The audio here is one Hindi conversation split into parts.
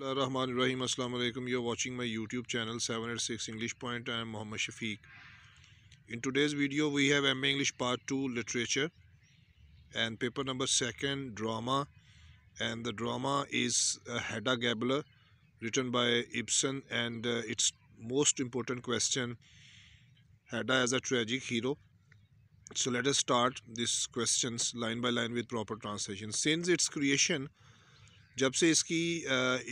Alaikum. You are watching my YouTube channel 786 English Point. I am Muhammad Shafiq. In today's video, we have MA English Part 2 Literature and paper number 2nd Drama. And the drama is uh, Hedda Gabler, written by Ibsen. And uh, its most important question Hedda as a tragic hero. So let us start these questions line by line with proper translation. Since its creation, जब से इसकी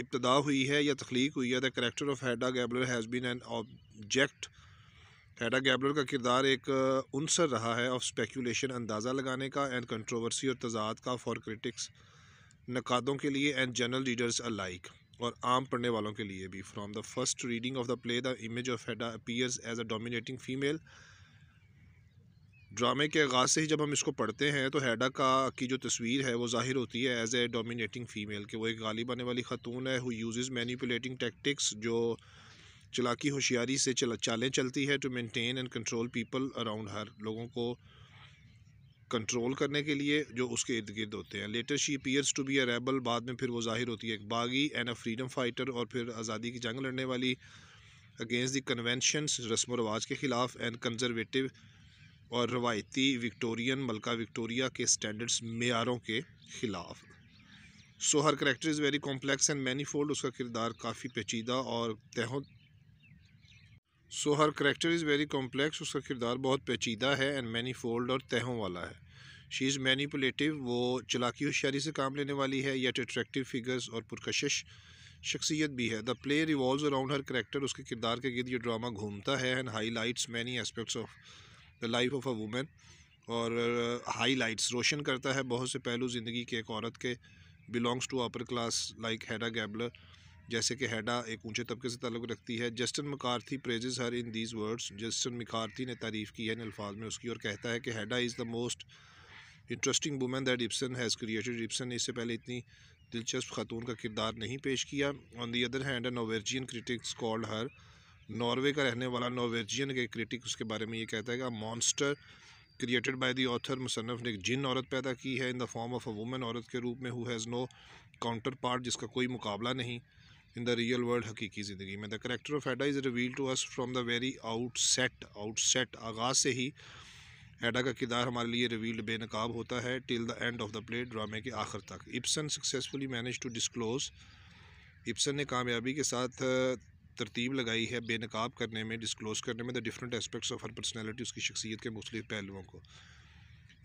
इब्तदा हुई है या तख्लीक हुई है the character of Hedda Gabler has been an object Hedda Gabler का किरदार एक अनसर रहा है ऑफ स्पेकुलेशन अंदाज़ा लगाने का एंड कंट्रोवर्सी और तजाद का फॉर क्रिटिक्स नकादों के लिए एंड जनरल रीडर्स अलाइक और आम पढ़ने वालों के लिए भी from the first reading of the play the image of Hedda appears as a dominating female ड्रामे के आगाज़ से ही जब हम इसको पढ़ते हैं तो हैडा का की जो तस्वीर है वो ज़ाहिर होती है एज ए डोमिनेटिंग फ़ीमेल कि वो एक गालिब आने वाली ख़तून है हु यूज़ मैनीपुलेटिंग टैक्टिक्स जो चलाकी होशियारी से चल चालें चलती है to maintain and control people around her लोगों को कंट्रोल करने के लिए जो उसके इर्द गिर्द होते हैं later she appears to be a rebel बाद में फिर वो ज़ाहिर होती है एक बागी एंड अ फ्रीडम फाइटर और फिर आज़ादी की जंग लड़ने वाली अगेंस्ट दी कन्वेंशन रस्म रवाज के ख़िलाफ़ एंड कंजरवेटिव और रवायती विक्टोरियन मलका विक्टोरिया के स्टैंडर्ड्स मैारों के ख़िलाफ़ so her character is very complex and manifold उसका किरदार काफ़ी पेचीदा और तहों so her character is very complex उसका किरदार बहुत पेचीदा है एंड फोल्ड और तहों वाला है शी इज़ मैनीपुलेटिव वो चलाकी होशियारी से काम लेने वाली है येट अट्रैक्टिव फिगर्स और पुरकशिश शख्सियत भी है the play revolve around her character उसके किरदार के गिर्द ये ड्रामा घूमता है and highlights many aspects of the life of a women और हाईलाइट्स रोशन करता है बहुत से पहलू ज़िंदगी के एक औरत के belongs to upper class like Hedda Gabler जैसे कि हैडा एक ऊंचे तबके से ताल्लुक़ रखती है Justin McCarthy praises her in these words Justin McCarthy ने तारीफ़ की है इन अल्फाज में उसकी और कहता है कि Hedda is the most interesting women that Ibsen has created Ibsen ने इससे पहले इतनी दिलचस्प खातून का किरदार नहीं पेश किया on the other hand an Norwegian critics called her Norway का रहने वाला नॉर्वेजियन के क्रिटिक उसके बारे में ये कहता है कि monster created by the author मुसनफ़ ने एक जिन औरत पैदा की है in the form of a women औरत के रूप में who has no counterpart जिसका कोई मुकाबला नहीं इन द रियल वर्ल्ड हकीकी ज़िंदगी में the character of Hedda is reveal to us from the very outset आगाज़ से ही एडा का किरदार हमारे लिए रिवील्ड बेनकाब होता है till the end of the play ड्रामे के आखिर तक Ibsen successfully manage to disclose Ibsen ने कामयाबी के साथ तरतीब लगाई है बेनकाब करने में डिस्क्लोज़ करने में the different aspects of her personality उसकी शख्सियत के मुख्तलिफ पहलुओं को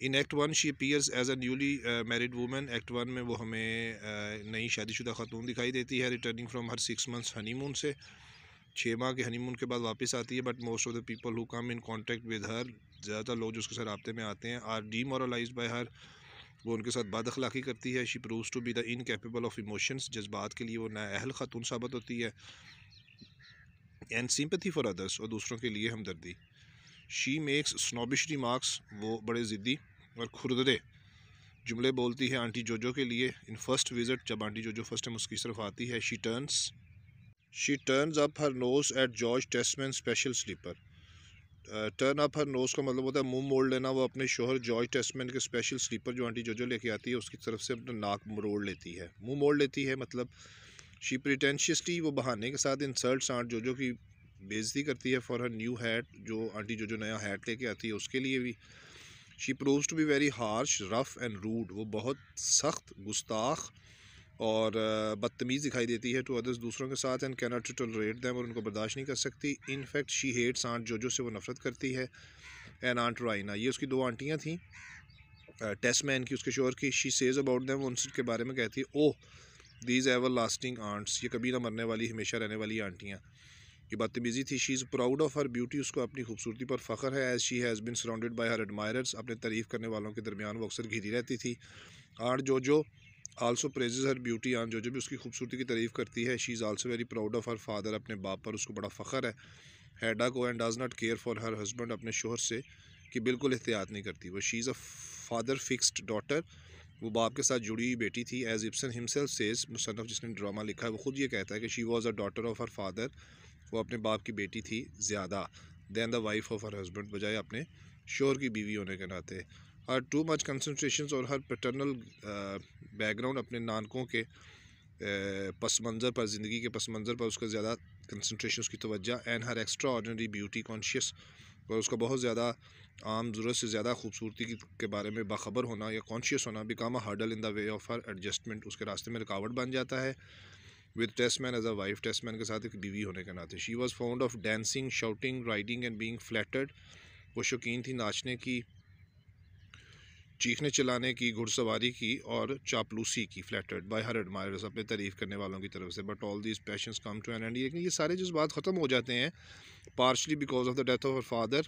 in act one she appears as a newly married woman act one में वो हमें uh, नई शादीशुदा खातून दिखाई देती है returning from her six months honeymoon से छः माह के हनीमून के बाद वापस आती है but most of the people who come in contact with her ज़्यादातर लोग जो उसके साथ रबते में आते हैं आर डीमोरलाइज बाई हर वो उनके साथ बद अखलाक़ी करती है she prove to be the incapable of emotions जज्बात के लिए वो नाअहल ख़ातून साबित होती है एंड सिंपथी फॉर अदर्स और दूसरों के लिए हमदर्दी शी मेक्स स्नोबिश रिमार्क्स वो बड़े ज़िद्दी और खुरदरे जुमले बोलती है आंटी जोजो के लिए इन फर्स्ट विज़िट जब आंटी जोजो फर्स्ट टाइम उसकी तरफ आती है she turns she turns up her nose at George Tesman special slipper turn up her nose का मतलब होता है मुंह मोड़ लेना वो अपने शोहर जॉर्ज टेस्टमैन के स्पेशल स्लीपर जो आंटी जोजो लेके आती है उसकी तरफ से अपना नाक मरोड़ लेती है मुंह मोड़ लेती है मतलब शी प्रिटेंशियसली वो बहाने के साथ इंसल्ट आंट जोजो की बेजती करती है फॉर हर न्यू हैट जो आंटी जोजो नया हैट लेके आती है उसके लिए भी she proves to be very harsh rough and rude वो बहुत सख्त गुस्ताख और बदतमीज़ दिखाई देती है टू अदर्स दूसरों के साथ एंड कैनॉट टोलरेट दैम और उनको बर्दाश्त नहीं कर सकती in fact she hates aunt Jojo से वो नफ़रत करती है एंड आंट राइना ये उसकी दो आंटियाँ थी टेस्ट मैन की उसके शोर की शी सेज़ अबाउट दैम उनके बारे में कहती है oh these everlasting aunts ये कभी ना मरने वाली हमेशा रहने वाली आंटियाँ ये बदतमीज़ी थी she is proud of her beauty उसको अपनी खूबसूरती पर फ़ख्र है as she has been surrounded by her admirers अपने तारीफ़ करने वालों के दरमियान वो अक्सर घिरी रहती थी aunt Jojo also praises her beauty aunt Jojo भी उसकी खूबसूरती की तारीफ़ करती है she is also very proud of her father अपने बाप पर उसको बड़ा फ़ख्र है हैडा को and does not care for her husband अपने शोहर से कि बिल्कुल एहतियात नहीं करती वो she is a father fixed daughter वो बाप के साथ जुड़ी हुई बेटी थी एज इप्सन हिमसेल्फ सेज मुसनफ़ जिसने ड्रामा लिखा है वो खुद ये कहता है कि she was a daughter of her father वो अपने बाप की बेटी थी ज़्यादा than the wife of her husband बजाय अपने शोर की बीवी होने के नाते हर टू मच कंसनट्रेशन और हर पटर्नल बैकग्राउंड अपने नानकों के uh, पस मंज़र पर ज़िंदगी के पस मंज़र पर उसका ज़्यादा कंसनट्रेशन उसकी तोज्जा and her extraordinary beauty conscious और उसका बहुत ज़्यादा आम ज़रूरत से ज़्यादा खूबसूरती के बारे में बाखबर होना या कॉन्शियस होना become hurdle in the way of her adjustment उसके रास्ते में रुकावट बन जाता है with Tesman as a wife Tesman के साथ एक बीवी होने के नाते she was fond of dancing shouting riding and being flattered वो शौकीन थी नाचने की चीखने चलाने की घुड़सवारी की और चापलूसी की फ्लैटर्ड बाय हर एडमायर अपने तारीफ़ करने वालों की तरफ से but all this passion come to an end लेकिन ये सारे जज्बात ख़त्म हो जाते हैं partially because of the death of her father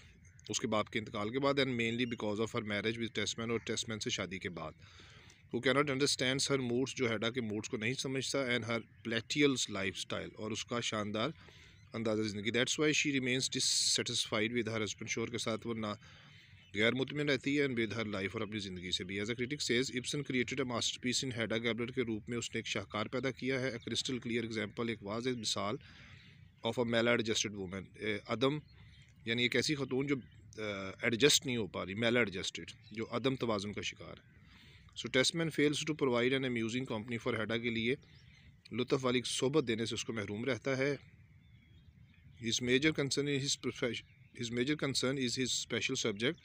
उसके बाप के इंतकाल के बाद and mainly because of her marriage with Tesman और टेस्टमैन से शादी के बाद वो can not understand her moods जो हैडा के मूड्स को नहीं समझता and her palatial lifestyle और उसका शानदार अंदाजा ज़िंदगी that's why she remains dissatisfied with her husband शोर के साथ वो ना गैर मुतमिन रहती है एंड हर लाइफ और अपनी ज़िंदगी से भी as a critic says Ibsen created a masterpiece in Hedda Gabler के रूप में उसने एक शाहकार पैदा किया है क्रिस्टल क्लियर एग्जाम्पल एक वाज मिसाल of a maladjusted women अदम यानी एक ऐसी खतून जो एडजस्ट नहीं हो पा रही मेला एडजस्टेड जो अदम तोज़ुन का शिकार है so Tesman fails to provide an amusing company for Hedda के लिए लुत्फ वाली सोबत देने से उसको महरूम रहता है इस major concern is his major concern is his special subject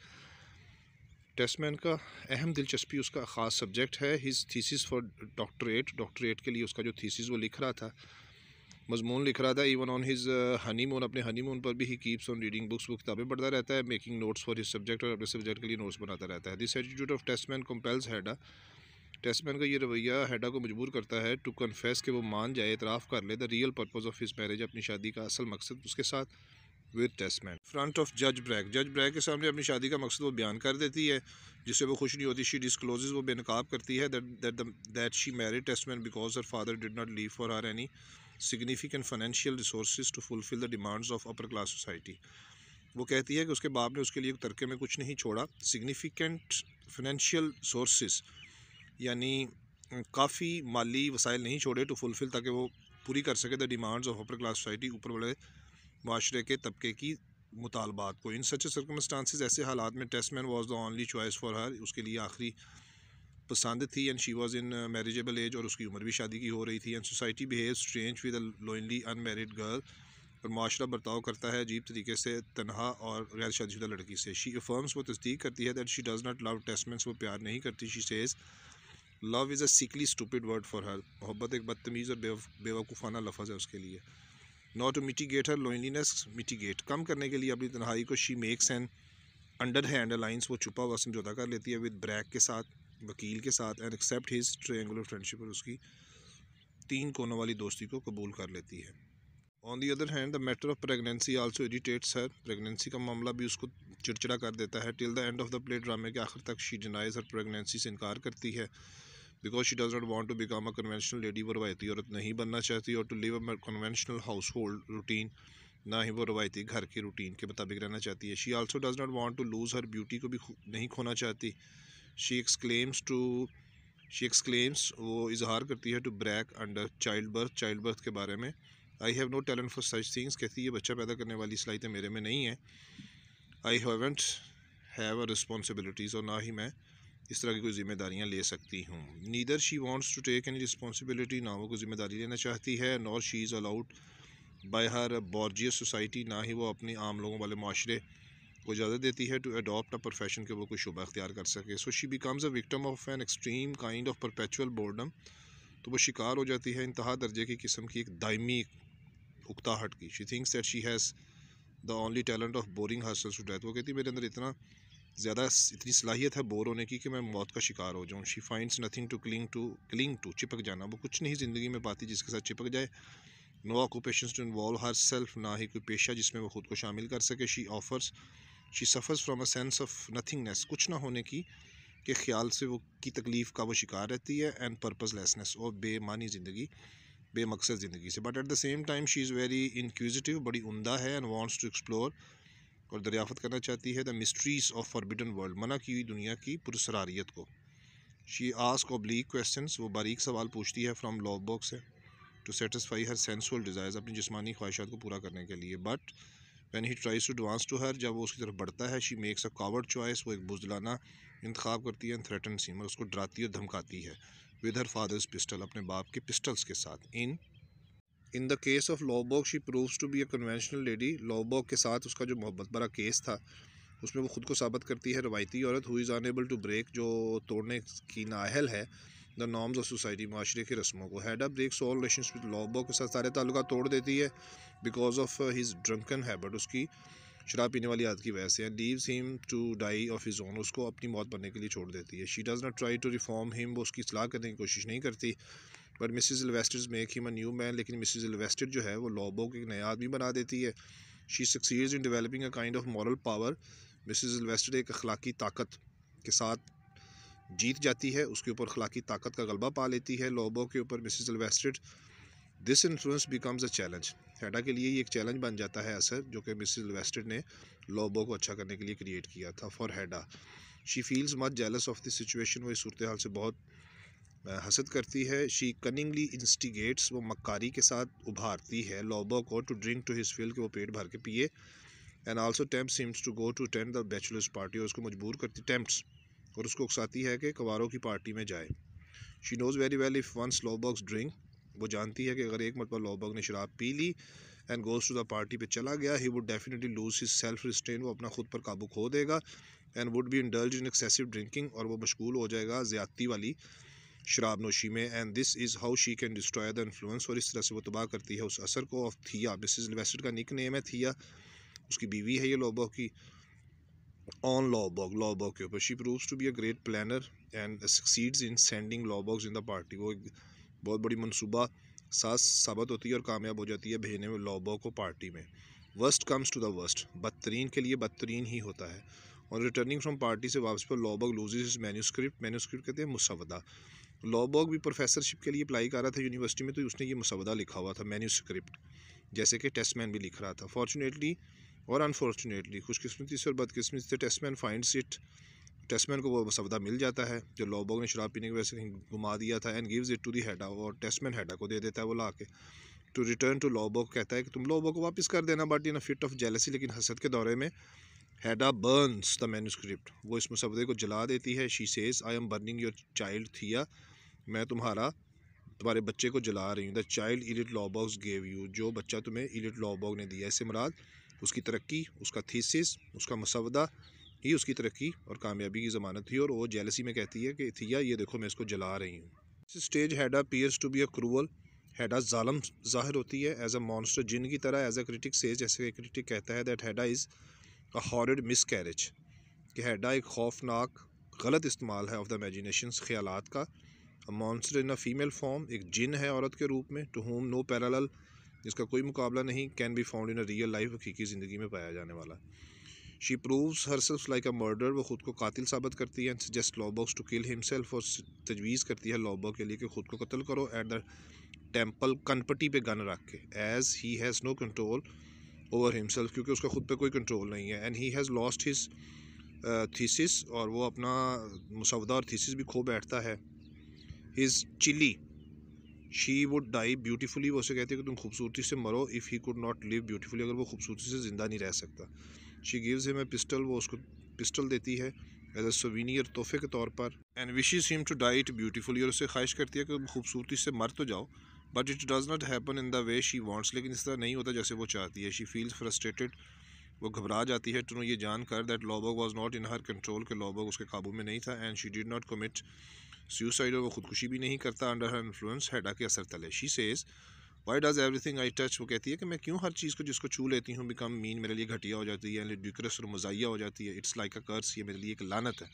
Tesman का अहम दिलचस्पी उसका ख़ास सब्जेक्ट है his thesis for doctorate doctorate के लिए उसका जो थीसिस वो लिख रहा था मजमून लिख रहा था इवन ऑन हिज हनीमून अपने हनीमून पर भी ही कीप्स ऑन रीडिंग बुक्स वो किताबें पढ़ता रहता है making notes for his subject और अपने सब्जेक्ट के लिए नोट्स बनाता रहता है this attitude of Tesman compels Hedda Tesman का ये रवैया हैडा को मजबूर करता है टू कन्फेस के वो मान जाए इतराफ़ कर ले the real purpose of his marriage अपनी शादी का असल मकसद उसके साथ विद टेस्टमैन फ्रंट ऑफ जज ब्रैक जज ब्रैक के सामने अपनी शादी का मकसद वो बयान कर देती है जिससे वो खुश नहीं होती शी डिसक्लोज वो बेनकाब करती है that she married Tesman because her father did not leave for her any significant financial resource to fulfil the demands of upper class society वो कहती है कि उसके बाप ने उसके लिए तरके में कुछ नहीं छोड़ा सिग्निफिकेंट फाइनेंशियल सोर्सेज यानी काफ़ी माली वसाइल नहीं छोड़े टू फुलफिल ताकि वो पूरी कर सके the demands of upper class society ऊपर वाले माशरे के तबके की मुतालबात को इन सच सर्कमस्टांसिस ऐसे हालात में Tesman was the only choice for her उसके लिए आखिरी पसंद थी and she was in marriageable age और उसकी उम्र भी शादी की हो रही थी and society behave strange with lonely unmarried girl और माशरा बर्ताव करता है अजीब तरीके से तनहा और गैर शादीशुदा लड़की से शी अफर्म्स वो तस्दीक करती है that she does not love Tesman's वो प्यार नहीं करती she says love is a sickly stupid word for her मोहब्बत एक बदतमीज़ और बेवकूफ़ाना लफज है उसके लिए now to mitigate her loneliness mitigate कम करने के लिए अपनी तनहाई को she makes an underhand alliance वो छुपा हुआ समझौता कर लेती है विद ब्रैक के साथ वकील के साथ and accept his triangular friendship और उसकी तीन कोनों वाली दोस्ती को कबूल कर लेती है on the other hand the matter of pregnancy also irritates है प्रेगनेंसी का मामला भी उसको चिड़चिड़ा कर देता है till the end of the play ड्रामे के आखिर तक शी डिनाइज हर प्रेगनेंसी से इनकार करती है because she does not want to become a conventional lady वो रवायती औरत नहीं बनना चाहती और to live a conventional household routine ना ही वो रवायती घर की रूटीन के मुताबिक रहना चाहती है she also does not want to lose her beauty को भी नहीं खोना चाहती she exclaims to she exclaims वो इजहार करती है to Brack under childbirth childbirth के बारे में I have no talent for such things कहती है बच्चा पैदा करने वाली सलाहितें मेरे में नहीं है आई हैवेंट हैव रिस्पॉन्सिबिलिटीज़ और ना ही मैं इस तरह की कोई जिम्मेदारियाँ ले सकती हूँ neither she wants to take any responsibility ना वो कोई ज़िम्मेदारी लेना चाहती है nor she is allowed by her bourgeois society ना ही वो अपने आम लोगों वाले माशरे को इजाज़त देती है टू अडोप्ट प्रोफेशन के वो कोई शुबा अख्तियार कर सके so she becomes a victim of an extreme kind of perpetual boredom तो वो शिकार हो जाती है इंतहा दर्जे की किस्म की एक दायमी उकताहट की she thinks that she has the only talent of boring her to death वो कहती है मेरे अंदर इतना ज़्यादा इतनी सलाहियत है बोर होने की कि मैं मौत का शिकार हो जाऊँ she finds nothing to cling to cling to चिपक जाना वो कुछ नहीं ज़िंदगी में पाती जिसके साथ चिपक जाए no occupation to involve herself ना ही कोई पेशा जिसमें वो ख़ुद को शामिल कर सके she offers she suffers from a sense of nothingness कुछ ना होने की के ख्याल से वो की तकलीफ़ का वो शिकार रहती है एंड पर्पज़लेसनेस और बेमानी ज़िंदगी बेमकसद ज़िंदगी से but at the same time she is very inquisitive बड़ी उमदा है एंड वॉन्ट्स टू एक्सप्लोर और दरियाफ़त करना चाहती है the mysteries of forbidden world मना की हुई दुनिया की पुरसरारीत को शी आस्क ऑब्लिक क्वेश्चन वो बारीक सवाल पूछती है फ्राम लॉ बॉक्स से to satisfy her sensual desires अपनी जिसमानी ख्वाहिशा को पूरा करने के लिए but when he tries to advance to her जब वो उसकी तरफ बढ़ता है she makes a coward choice वो एक बुजलाना इंतखा करती है थ्रेटन सीमर उसको डराती और धमकाती है विद हर फादर्स पिस्टल अपने बाप के पिस्टल्स के साथ in in the case of Lovborg she proves to be a conventional lady Lovborg के साथ उसका जो मोहब्बत भरा केस था उसमें वो ख़ुद को साबित करती है रवायती औरत who is unable to break जो तोड़ने की नाहल है द नॉर्म्स ऑफ सोसाइटी माशरे की रस्मों को up breaks all relation with Lovborg के साथ सारे ताल्लुक तोड़ देती है because of his drunken habit उसकी शराब पीने वाली आदत की वजह से leaves him to die of his own उसको अपनी मौत बनने के लिए छोड़ देती है she does not try to reform him वो उसकी सलाह करने की कोशिश नहीं करती पर Mrs Elvsted's make him a new man लेकिन मिसिज़ एलवेस्टर जो है वो को एक नया आदमी बना देती है she succeeds in developing a kind of moral power Mrs Elvsted एक अखलाकी ताकत के साथ जीत जाती है उसके ऊपर अखलाकी ताकत का गलबा पा लेती है लॉबो के ऊपर Mrs Elvsted this influence becomes a challenge Hedda के लिए ये एक चैलेंज बन जाता है असर जो कि मिसिज इलवेस्ट ने लॉबो को अच्छा करने के लिए क्रिएट किया था for Hedda she feels much jealous of this situation वो इस सूरत हाल से बहुत हसद करती है शी कनिंगली इंस्टिगेट्स वो मक्कारी के साथ उभारती है लोबो को to drink to his fill के वो पेट भर के पिए and also tempt seems to go to attend the bachelor's party और उसको मजबूर करती टेम्प्ट और उसको उकसाती है कि कवारों की पार्टी में जाए she knows very well if once Lovborg's drink वो जानती है कि अगर एक मरतबा लोबॉक ने शराब पी ली and goes to the party पे चला गया he would definitely lose his self restraint वो अपना खुद पर काबू खो देगा and would be indulge in excessive drinking और वो मशगूल हो जाएगा ज़्यादती वाली शराब नोशी में and this is how she can destroy the influence और इस तरह से वो तबाह करती है उस असर को ऑफ थिया मिसिज लिवेस्टर का निक नेम है थिया उसकी बीवी है ये लोबो की ऑन लॉबॉग लॉबॉग के ऊपर she proves to be a great planner and succeeds in sending Lovborg's in the party वो एक बहुत बड़ी मनसूबा सास साबित होती है और कामयाब हो जाती है भेजने में लॉबॉग को पार्टी में worst comes to the worst बदतरीन के लिए बदतरीन ही होता है और रिटर्निंग फ्राम पार्टी से वापस पर लॉबॉग लूजेज मैन्यूस्क्रिप्ट मैन्यूस्क्रिप्ट कहते हैं मुसवदा लॉबॉग भी प्रोफेसरशिप के लिए अप्लाई कर रहा था यूनिवर्सिटी में तो उसने ये मसवदा लिखा हुआ था मैन्यू स्क्रिप्ट जैसे कि टेस्टमैन भी लिख रहा था फॉर्चुनेटली और अनफॉर्चुनेटली खुशकस्मती से और बदकस्मती से टेस्टमैन फाइंड्स इट टेस्टमैन को वो मसवदा मिल जाता है जो लॉबॉग ने शराब पीने की वजह से कहीं घुमा दिया था and gives it to the Hedda और टेस्टमैन हेडा को दे देता है वो ला के टू रिटर्न टू लॉबॉग कहता है कि तुम लॉबॉग को वापस कर देना but in fit of jealousy लेकिन हसद के दौरे में हैडा बर्नस द मैन्यूस्क्रिप्ट वो इस मुसवदे को जला देती है she says I am burning your child Thea मैं तुम्हारा तुम्हारे बच्चे को जला रही हूँ the child Eilert Lovborg gave you जो बच्चा तुम्हें इलिट लॉबॉग ने दिया ऐसे मराद उसकी तरक्की उसका थीसिस उसका मसवदा ही उसकी तरक्की और कामयाबी की ज़मानत थी और वो जेलसी में कहती है कि थिया ये देखो मैं इसको जला रही हूँ इस stage Hedda appears to be a cruel Hedda जालम ज़ाहिर होती है एज अ मॉन्स्टर जिन की तरह एज अ क्रिटिक से जैसे क्रिटिक कहता है that Hedda is a horrid miscarriage कि हैडा एक खौफनाक गलत इस्तेमाल है ऑफ द इमेजिनेशन ख्याल का a monster in a female form एक जिन है औरत के रूप में टू होम नो पैरल जिसका कोई मुकाबला नहीं can be found in a real life हकीकी ज़िंदगी में पाया जाने वाला she proves herself like a murder वो ख़ुद को कातिल साबित करती है and suggest Lovborg's to kill himself और तजवीज़ करती है लॉबॉक के लिए कि ख़ुद को कत्ल करो एट द टेम्पल कनपटी पे गन रख के as he has no control over himself क्योंकि उसका ख़ुद पे कोई कंट्रोल नहीं है and he has lost his thesis और वो अपना मुसवदा और थीसिस भी खो बैठता है his chilly she would die beautifully वो उसे कहती है कि तुम खूबसूरती से मरो if he could not live beautifully अगर वो खूबसूरती से ज़िंदा नहीं रह सकता she gives him a pistol वो उसको पिस्टल देती है एज अ सोवीनियर तोहफे के तौर पर and wishes him to die beautifully और उसे ख्वाहिश करती है कि तुम खूबसूरती से मर तो जाओ but it does not happen in the way she wants लेकिन इस तरह नहीं होता जैसे वो चाहती है शी फील्स फ्रस्ट्रेटेड वो घबरा जाती है टू ये जान कर that Lovborg was not in her control के लॉबर्ग उसके काबू में नहीं था and she did not commit suicide और वो खुदकुशी भी नहीं करता अंडर हर इन्फ्लुएंस हैडा के असर तले she says why does everything I touch वो कहती है कि मैं क्यों हर चीज़ को जिसको छू लेती हूँ बिकम मीन मेरे लिए घटिया हो जाती है डिक्रस और मजाया हो जाती है इट्स लाइक अ कर्स ये मेरे लिए एक लानत है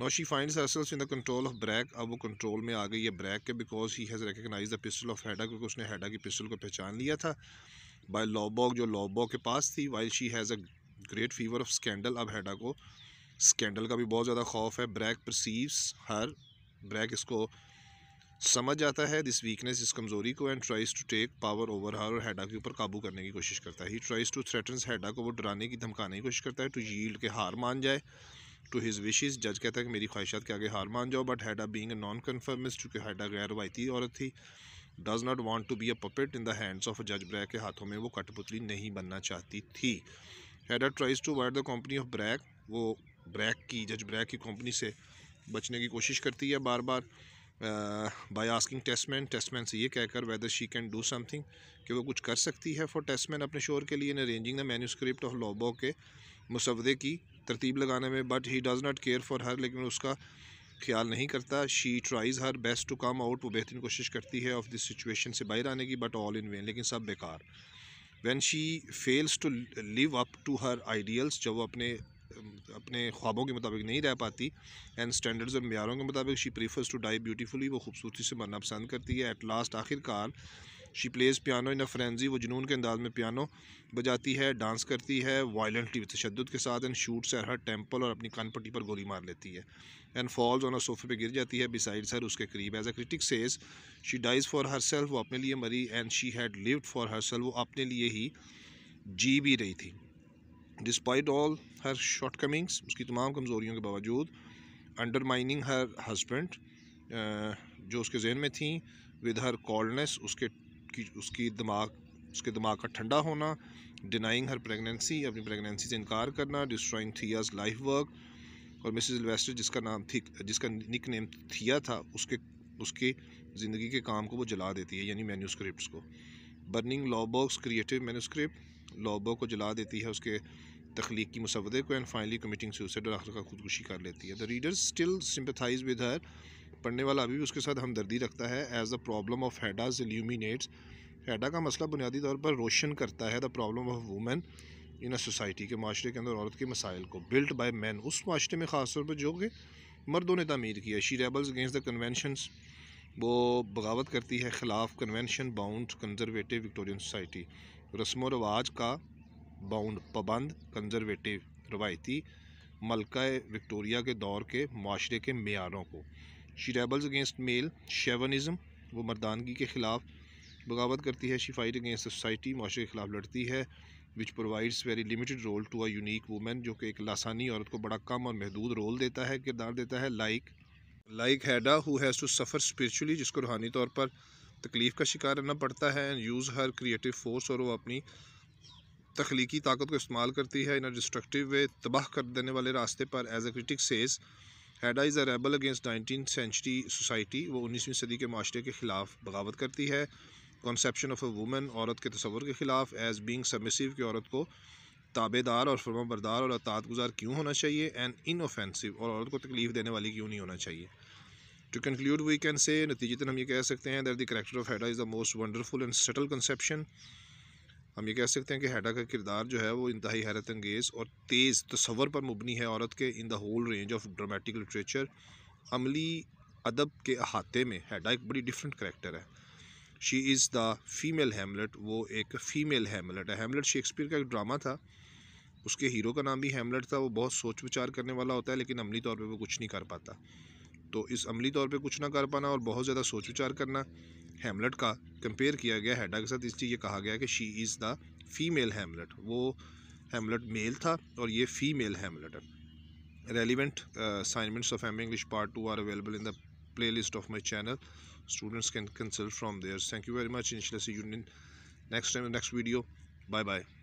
now she find herself in the control of Brack अब वो कंट्रोल में आ गई है ब्रैक के because he has recognise the pistol of Hedda क्योंकि उसने हैडा की पिस्टल को पहचान लिया था बाय लॉबॉग जो लॉबॉग के पास थी while she has a great fever of scandal अब हैडा को स्कैंडल का भी बहुत ज़्यादा खौफ है ब्रैक परसीव्स हर ब्रैक इसको समझ जाता है दिस वीकनेस इस कमज़ोरी को and tries to take power over her और हैडा के ऊपर काबू करने की कोशिश करता है he tries to threatens Hedda को वो डराने की धमकाने की कोशिश करता है टू यील्ड के हार मान जाए टू हिज़ विशेज़ जज कहता है कि मेरी ख्वाहिशात के आगे हार मान जाओ but Hedda being non conformist चूँकि हैडा गैर रवायती औरत थी does not want to be a puppet in the hands of जज ब्रैक के हाथों में वो कठपुतली नहीं बनना चाहती थी Hedda tries to word the company of Brack वो ब्रैक की जज ब्रैक की कंपनी से बचने की कोशिश करती है बार बार बाई आस्किंग टेस्टमैन टेस्टमैन से ये कहकर whether she can do something कि वो कुछ कर सकती है फॉर टेस्टमैन अपने शोर के लिए in arranging the manuscript of Lovborg के मुसवदे की तरतीब लगाने में but he does not care for her लेकिन उसका ख्याल नहीं करता she tries her best to come out वो बेहतरीन कोशिश करती है ऑफ दिस सिचुएशन से बाहर आने की बट ऑल इन वेन लेकिन सब बेकार when she fails to live up to her ideals जब वो अपने अपने ख्वाबों के मुताबिक नहीं रह पाती एंड स्टैंडर्ड्स और मैारों के मुताबिक she prefers to die beautifully वो खूबसूरती से मरना पसंद करती है एट लास्ट आखिरकार she plays piano in frenzy वो जुनून के अंदाज में पियानो बजाती है डांस करती है वायलेंटली तशद के साथ एंड शूट सर हर टेम्पल और अपनी कान पट्टी पर गोली मार लेती है एंड फॉल्स ऑन सोफे पे गिर जाती है बिसाइड सर उसके करीब as a critic says she dies for herself वो अपने लिए मरी and she had live for herself वो अपने लिए ही जी भी रही थी despite all her shortcomings उसकी तमाम कमज़ोरियों के बावजूद अंडर माइनिंग हर हजबेंड जो उसके जहन में थी विद हर कॉल्डनेस उसके उसकी दिमाग उसके दिमाग का ठंडा होना डिनाइंग हर प्रेगनेंसी अपनी प्रेगनेंसी से इनकार करना डिस्ट्रॉइंग थियाज लाइफ वर्क और मिसिज एलवेस्टर जिसका नाम थी जिसका निक नेम थिया था उसके उसकी ज़िंदगी के काम को वो जला देती है यानी मेन्यूस्क्रिप्ट को burning Lovborg's creative manuscript Lovborg को जला देती है उसके तख्लीक की मसवदे को एंड फाइनली कमिटिंग सुसाइड और का खुदकुशी कर लेती है the reader still sympathize with her पढ़ने वाला अभी भी उसके साथ हमदर्दी रखता है as the problem of Hedda's illuminates Hedda का मसला बुनियादी तौर पर रोशन करता है the problem of women in a society के माशरे के अंदर औरत के मसाइल को बिल्ट बाय मैन उस माशरे में ख़ास तौर पर जो कि मर्दों ने तमीर किया she rebels against the conventions वो बगावत करती है ख़िलाफ़ convention bound conservative Victorian society रस्म व रवाज का बाउंड पाबंद कंजर्वेटिव रवायती मलका विक्टोरिया के दौर के माशरे के मैारों को she rebels against male chauvinism वो मर्दानगी के ख़िलाफ़ बगावत करती है शी फाइट अगेंस्ट सोसाइटी माशरे के ख़िलाफ़ लड़ती है which provides very limited role to a unique woman जो कि एक लासानी औरत को बड़ा कम और महदूद रोल देता है किरदार देता है like like Hedda who has to suffer spiritually जिसको रूहानी तौर पर तकलीफ़ का शिकार रहना पड़ता है and use her creative force और वो अपनी तख्लीकी ताकत को इस्तेमाल करती है इन अ डिस्ट्रक्टिव वे तबाह कर देने वाले रास्ते पर as a critic says Hedda is a rebel against nineteen century society वो उन्नीसवीं सदी के माशरे के ख़िलाफ़ बगावत करती है कॉन्सेप्शन ऑफ अ वूमेन औरत के तस्वर के ख़िलाफ़ एज़ बींग सबमिसिव की औरत को ताबेदार और फर्मा बरदार और अतात गुजार क्यों होना चाहिए एंड इन ऑफेंसिव और औरत को तकलीफ़ देने वाली क्यों नहीं होना चाहिए to conclude we can say नतीजतन हम ये कह सकते हैं that the character of Hedda is the most wonderful and subtle conception हम ये कह सकते हैं कि हैडा का किरदार जो है वो इंतहाई हैरत अंगेज़ और तेज़ तस्वर पर मबनी है औरत के in the whole range of dramatic literature अमली अदब के अहाते में हैडा एक बड़ी डिफरेंट करेक्टर है she is the female Hamlet वो एक फ़ीमेल हेमलेट है हेमलेट शेक्सपियर का एक ड्रामा था उसके हीरो का नाम भी हेमलेट था वो बहुत सोच विचार करने वाला होता है लेकिन अमली तौर पर वो कुछ नहीं कर पाता तो इस अमली तौर पे कुछ ना कर पाना और बहुत ज़्यादा सोच विचार करना हेमलेट का कंपेयर hmm. किया गया हैडा के साथ इसलिए ये कहा गया कि she is the female Hamlet वो हेमलेट मेल था और ये फीमेल हेमलेट है relevant assignments of M English part two are available in the playlist of my channel students can consult from there thank you very much in union next time next video bye bye